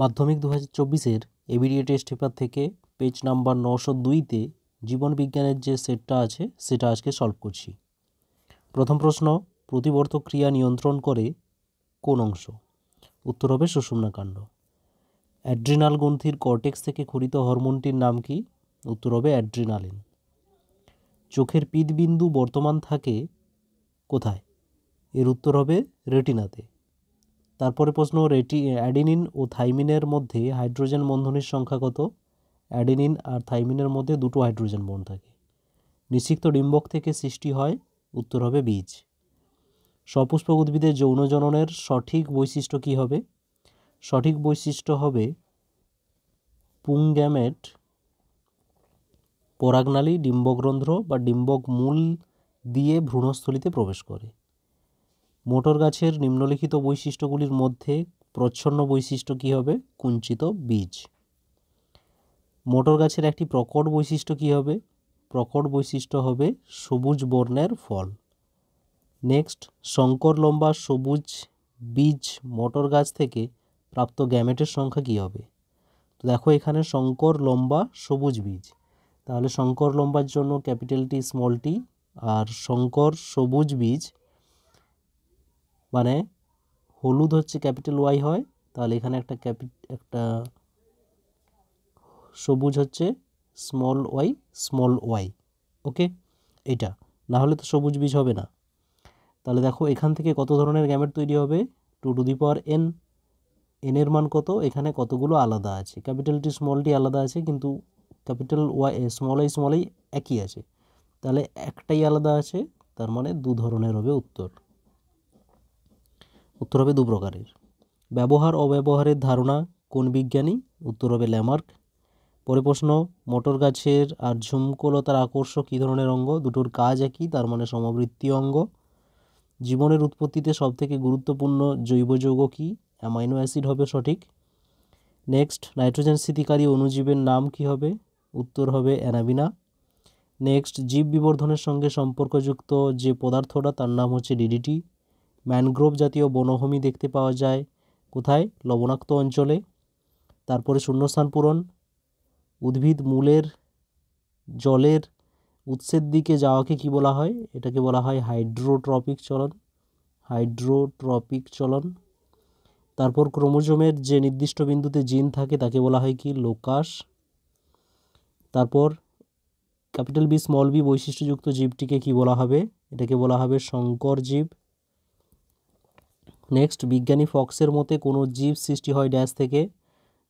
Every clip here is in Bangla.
মাধ্যমিক দু হাজার চব্বিশের এবিডিএ টেস্ট পেপার থেকে পেজ নাম্বার নশো দুইতে জীবনবিজ্ঞানের যে সেটটা আছে সেটা আজকে সলভ করছি প্রথম প্রশ্ন প্রতিবর্ত ক্রিয়া নিয়ন্ত্রণ করে কোন অংশ উত্তর হবে সুষুম্নাকাণ্ড অ্যাড্রিনাল গ্রন্থির কর্টেক্স থেকে খরিত হরমোনটির নাম কি উত্তর হবে অ্যাড্রিনালিন চোখের পিতবিন্দু বর্তমান থাকে কোথায় এর উত্তর হবে রেটিনাতে তারপরে প্রশ্ন রেটি অ্যাডিনিন ও থাইমিনের মধ্যে হাইড্রোজেন বন্ধনের সংখ্যা কত অ্যাডিনিন আর থাইমিনের মধ্যে দুটো হাইড্রোজেন বন্ধ থাকে নিষিক্ত ডিম্বক থেকে সৃষ্টি হয় উত্তর হবে বীজ সপুষ্পক উদ্ভিদের যৌন জননের সঠিক বৈশিষ্ট্য কী হবে সঠিক বৈশিষ্ট্য হবে পুংগ্যামেট পরাগনালী ডিম্বগ্রন্ধ্র বা ডিম্বক মূল দিয়ে ভ্রূণস্থলিতে প্রবেশ করে মোটর গাছের নিম্নলিখিত বৈশিষ্ট্যগুলির মধ্যে প্রচ্ছন্ন বৈশিষ্ট্য কী হবে কুঞ্চিত বীজ মোটর গাছের একটি প্রকট বৈশিষ্ট্য কী হবে প্রকট বৈশিষ্ট্য হবে সবুজ বর্ণের ফল নেক্সট শঙ্কর লম্বা সবুজ বীজ মোটর গাছ থেকে প্রাপ্ত গ্যামেটের সংখ্যা কী হবে তো দেখো এখানে শঙ্কর লম্বা সবুজ বীজ তাহলে শঙ্কর লম্বার জন্য ক্যাপিটালটি স্মলটি আর শঙ্কর সবুজ বীজ মানে হলুদ হচ্ছে ক্যাপিটাল ওয়াই হয় তাহলে এখানে একটা ক্যাপি একটা সবুজ হচ্ছে small Y small Y okay এটা না হলে তো সবুজ বীজ হবে না তাহলে দেখো এখান থেকে কত ধরনের গ্যামেট তৈরি হবে two to the power N এনের মান কত এখানে কতগুলো আলাদা আছে ক্যাপিটাল টি আলাদা আছে কিন্তু capital Y small I small I একই আছে তাহলে একটাই আলাদা আছে তার মানে দু ধরনের হবে উত্তর উত্তর হবে দু প্রকারের ব্যবহার অব্যবহারের ধারণা কোন বিজ্ঞানী উত্তর হবে ল্যামার্ক পরে প্রশ্ন মটর গাছের আর ঝুমকলতার আকর্ষ কী ধরনের অঙ্গ দুটোর কাজ একই তার মানে সমবৃত্তি অঙ্গ জীবনের উৎপত্তিতে সবথেকে গুরুত্বপূর্ণ জৈব যৌগ কী অ্যামাইনো অ্যাসিড হবে সঠিক নেক্সট নাইট্রোজেন স্থিতিকারী অণুজীবের নাম কি হবে উত্তর হবে অ্যানাবিনা নেক্সট জীব বিবর্ধনের সঙ্গে সম্পর্কযুক্ত যে পদার্থটা তার নাম হচ্ছে ডিডিটি ম্যানগ্রোভ জাতীয় বনভূমি দেখতে পাওয়া যায় কোথায় লবণাক্ত অঞ্চলে তারপরে শূন্যস্থান পূরণ উদ্ভিদ মূলের জলের উৎসের দিকে যাওয়াকে কি বলা হয় এটাকে বলা হয় হাইড্রোট্রপিক চলন হাইড্রোট্রপিক চলন তারপর ক্রোমোজোমের যে নির্দিষ্ট বিন্দুতে জিন থাকে তাকে বলা হয় কি লোকাস তারপর ক্যাপিটাল বি স্মল বি বৈশিষ্ট্যযুক্ত জীবটিকে কি বলা হবে এটাকে বলা হবে শঙ্কর জীব নেক্সট বিজ্ঞানী ফক্সের মতে কোনো জীব সৃষ্টি হয় ড্যাশ থেকে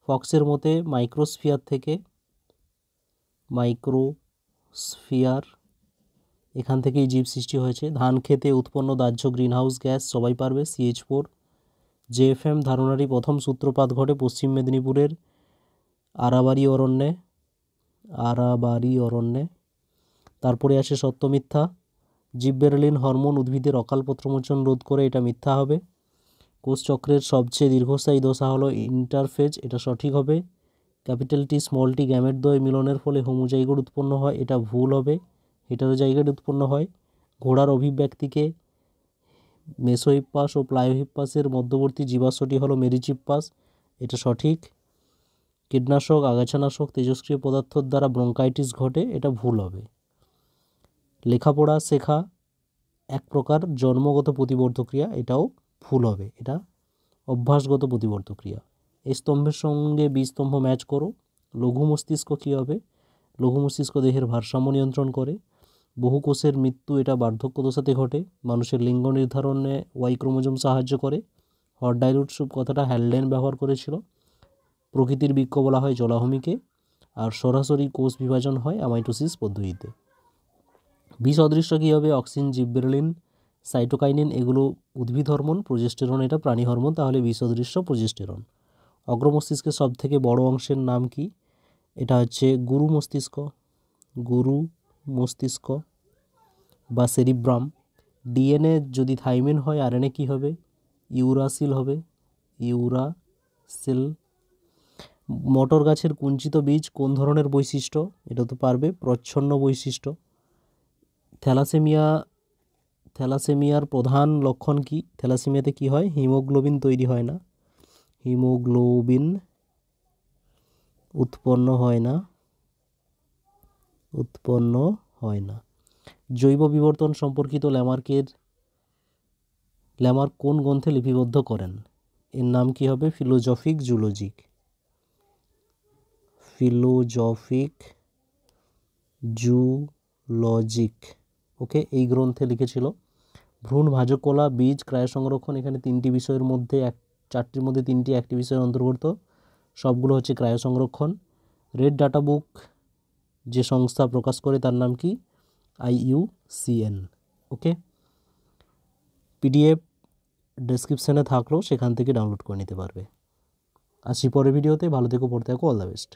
ফক্সের মতে মাইক্রোস্ফিয়ার থেকে মাইক্রোস্ফিয়ার এখান থেকেই জীব সৃষ্টি হয়েছে ধান খেতে উৎপন্ন দাহ্য গ্রিনহাউস গ্যাস সবাই পারবে সিএইচ ফোর জেএফএম ধারণারই প্রথম সূত্রপাত ঘটে পশ্চিম মেদিনীপুরের আরাবাড়ি অরণ্যে আরাবাড়ি অরণ্যে তারপরে আসে সত্য মিথ্যা বেরলিন হরমোন উদ্ভিদের অকাল পত্রমোচন রোধ করে এটা মিথ্যা হবে কোষচক্রের সবচেয়ে দীর্ঘস্থায়ী দশা হলো ইন্টারফেজ এটা সঠিক হবে capital T small T gamete দ্বয় মিলনের ফলে হোমোজাইগোড উৎপন্ন হয় এটা ভুল হবে হেটারোজাইগোড উৎপন্ন হয় ঘোড়ার অভিব্যক্তিকে মেসোহিপাস ও প্লায়োহিপাসের মধ্যবর্তী জীবাশ্মটি হলো মেরিচিপাস এটা সঠিক কীটনাশক আগাছানাশক তেজস্ক্রিয় পদার্থর দ্বারা ব্রঙ্কাইটিস ঘটে এটা ভুল হবে লেখাপড়া শেখা এক প্রকার জন্মগত প্রতিবর্ধক্রিয়া এটাও ফুল হবে এটা অভ্যাসগত প্রতিবর্ত ক্রিয়া এই স্তম্ভের সঙ্গে বীজস্তম্ভ ম্যাচ করো লঘু মস্তিষ্ক কী হবে লঘু মস্তিষ্ক দেহের ভারসাম্য নিয়ন্ত্রণ করে বহু কোষের মৃত্যু এটা বার্ধক্য দশাতে ঘটে মানুষের লিঙ্গ নির্ধারণে ওয়াই ক্রোমোজম সাহায্য করে হট ডাইলুট স্যুপ কথাটা হ্যান্ডলাইন ব্যবহার করেছিল প্রকৃতির বৃক্ষ বলা হয় জলাভূমিকে আর সরাসরি কোষ বিভাজন হয় অ্যামাইটোসিস পদ্ধতিতে বিষ অদৃশ্য কী হবে অক্সিন জিব্রেলিন সাইটোকাইনিন এগুলো উদ্ভিদ হরমোন প্রজেস্টেরন এটা প্রাণী হরমোন তাহলে বিসদৃশ্য প্রজেস্টেরন অগ্রমস্তিষ্কের সবথেকে বড় অংশের নাম কি এটা হচ্ছে গুরু মস্তিষ্ক গুরু মস্তিষ্ক বা সেরিব্রাম ডিএনএ যদি থাইমিন হয় আরএনএ কী হবে ইউরাসিল হবে ইউরাসিল মটর গাছের কুঞ্চিত বীজ কোন ধরনের বৈশিষ্ট্য এটা তো পারবে প্রচ্ছন্ন বৈশিষ্ট্য থ্যালাসেমিয়া থ্যালাসেমিয়ার প্রধান লক্ষণ কি থ্যালাসেমিয়াতে কি হয় হিমোগ্লোবিন তৈরি হয় না হিমোগ্লোবিন উৎপন্ন হয় না উৎপন্ন হয় না জৈব বিবর্তন সম্পর্কিত ল্যামার্কের ল্যামার্ক কোন গ্রন্থে লিপিবদ্ধ করেন এর নাম কি হবে ফিলোজফিক জুলজিক ফিলোজফিক জুলজিক ওকে এই গ্রন্থে লিখেছিল ভ্রূণ ভাজকলা বীজ ক্রায় সংরক্ষণ এখানে তিনটি বিষয়ের মধ্যে এক চারটির মধ্যে তিনটি একটি বিষয়ের অন্তর্ভুক্ত সবগুলো হচ্ছে ক্রায় সংরক্ষণ রেড ডাটা বুক যে সংস্থা প্রকাশ করে তার নাম কি সিএন ওকে পিডিএফ ডেসক্রিপশানে থাকলেও সেখান থেকে ডাউনলোড করে নিতে পারবে আসি পরের ভিডিওতে ভালো থেকো পড়তে থাকো অল দ্য বেস্ট